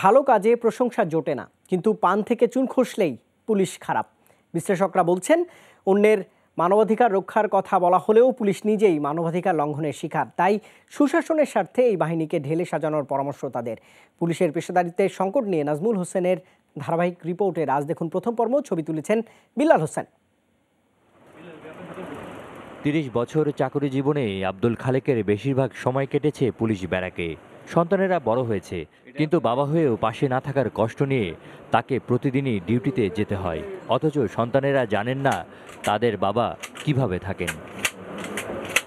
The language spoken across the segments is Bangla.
ভালো কাজে প্রশংসা জোটে না কিন্তু পান থেকে চুন খসলেই পুলিশ খারাপ বিশ্লেষকরা বলছেন অন্যের মানবাধিকার রক্ষার কথা বলা হলেও পুলিশ নিজেই মানবাধিকার লঙ্ঘনের শিকার তাই সুশাসনের স্বার্থে এই বাহিনীকে ঢেলে সাজানোর পরামর্শ তাদের পুলিশের পেশাদারিত্বের সংকট নিয়ে নাজমুল হোসেনের ধারাবাহিক রিপোর্টে আজ দেখুন প্রথম পর্ব ছবি তুলেছেন বিল্লাল হোসেন তিরিশ বছর চাকরি জীবনে আব্দুল খালেকের বেশিরভাগ সময় কেটেছে পুলিশ ব্যারাকে সন্তানেরা বড় হয়েছে কিন্তু বাবা হয়েও পাশে না থাকার কষ্ট নিয়ে তাকে প্রতিদিনই ডিউটিতে যেতে হয় অথচ সন্তানেরা জানেন না তাদের বাবা কিভাবে থাকেন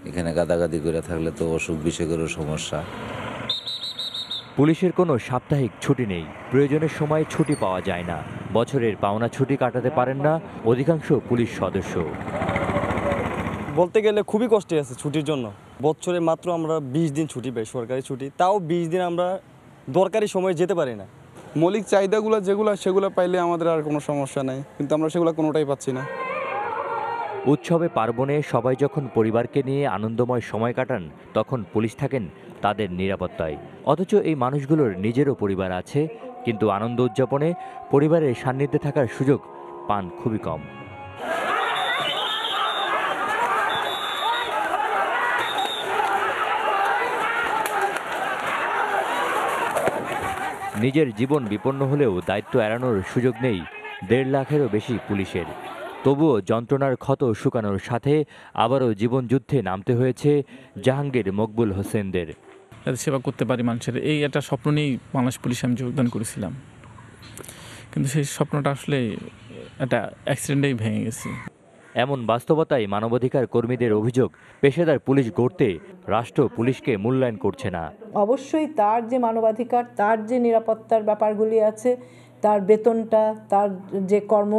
এখানে গাদাগাদি করে থাকলে তো অসুখ বিষয়েরও সমস্যা পুলিশের কোনো সাপ্তাহিক ছুটি নেই প্রয়োজনের সময় ছুটি পাওয়া যায় না বছরের পাওনা ছুটি কাটাতে পারেন না অধিকাংশ পুলিশ সদস্য বলতে গেলে খুবই কষ্টে আছে ছুটির জন্য বছরে মাত্র আমরা বিশ দিন ছুটি পাই সরকারি ছুটি তাও বিশ দিন আমরা দরকারি সময়ে যেতে পারি না মৌলিক চাহিদাগুলো যেগুলো সেগুলো পাইলে আমাদের আর কোনো সমস্যা নাই কিন্তু আমরা সেগুলো কোনোটাই পাচ্ছি না উৎসবে পার্বণে সবাই যখন পরিবারকে নিয়ে আনন্দময় সময় কাটান তখন পুলিশ থাকেন তাদের নিরাপত্তায় অথচ এই মানুষগুলোর নিজেরও পরিবার আছে কিন্তু আনন্দ উদযাপনে পরিবারের সান্নিধ্যে থাকার সুযোগ পান খুবই কম নিজের জীবন বিপন্ন হলেও দায়িত্ব এড়ানোর সুযোগ নেই দেড় লাখেরও বেশি পুলিশের তবুও যন্ত্রণার ক্ষত শুকানোর সাথে আবারও জীবনযুদ্ধে নামতে হয়েছে জাহাঙ্গীর মকবুল হোসেনদের সেবা করতে পারি মানুষের এই একটা স্বপ্ন নিয়েই বাংলাদেশ পুলিশে আমি যোগদান করেছিলাম কিন্তু সেই স্বপ্নটা আসলে একটা অ্যাক্সিডেন্টেই ভেঙে গেছে এমন বাস্তবতায় মানবাধিকার কর্মীদের অভিযোগ পেশাদার পুলিশ গড়তে রাষ্ট্র পুলিশকে মূল্যায়ন করছে না অবশ্যই তার যে মানবাধিকার তার যে নিরাপত্তার ব্যাপারগুলি আছে তার বেতনটা তার যে কর্ম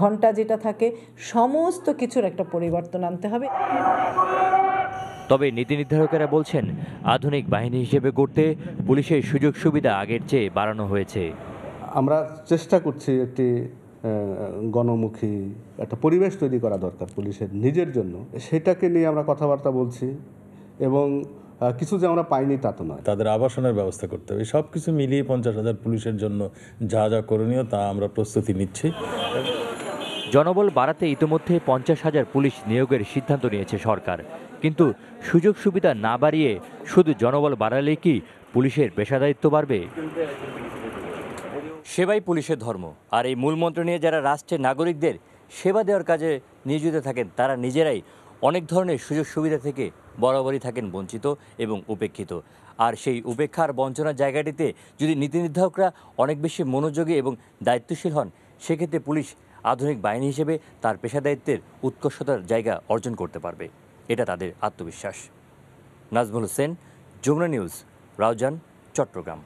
ঘন্টা যেটা থাকে সমস্ত কিছুর একটা পরিবর্তন আনতে হবে তবে নীতি নির্ধারকেরা বলছেন আধুনিক বাহিনী হিসেবে করতে পুলিশের সুযোগ সুবিধা আগের চেয়ে বাড়ানো হয়েছে আমরা চেষ্টা করছি একটি গণমুখী একটা পরিবেশ তৈরি করা দরকার পুলিশের নিজের জন্য সেটাকে নিয়ে আমরা কথাবার্তা বলছি এবং কিছু যে আমরা পাইনি তা তো নয় তাদের আবাসনের ব্যবস্থা করতে হবে সব কিছু মিলিয়ে পঞ্চাশ হাজার পুলিশের জন্য যা যা করণীয় তা আমরা প্রস্তুতি নিচ্ছি জনবল বাড়াতে ইতিমধ্যে পঞ্চাশ হাজার পুলিশ নিয়োগের সিদ্ধান্ত নিয়েছে সরকার কিন্তু সুযোগ সুবিধা না বাড়িয়ে শুধু জনবল বাড়ালে কি পুলিশের পেশাদায়িত্ব বাড়বে সেবাই পুলিশের ধর্ম আর এই মূলমন্ত্র নিয়ে যারা রাষ্ট্রের নাগরিকদের সেবা দেওয়ার কাজে নিয়োজিত থাকেন তারা নিজেরাই অনেক ধরনের সুযোগ সুবিধা থেকে বরাবরই থাকেন বঞ্চিত এবং উপেক্ষিত আর সেই উপেক্ষার বঞ্চনার জায়গাটিতে যদি নীতি নির্ধারকরা অনেক বেশি মনোযোগী এবং দায়িত্বশীল হন সেক্ষেত্রে পুলিশ আধুনিক বাহিনী হিসেবে তার দায়িত্বের উৎকর্ষতার জায়গা অর্জন করতে পারবে এটা তাদের আত্মবিশ্বাস নাজমুল হোসেন যমুনা নিউজ রাউজান চট্টগ্রাম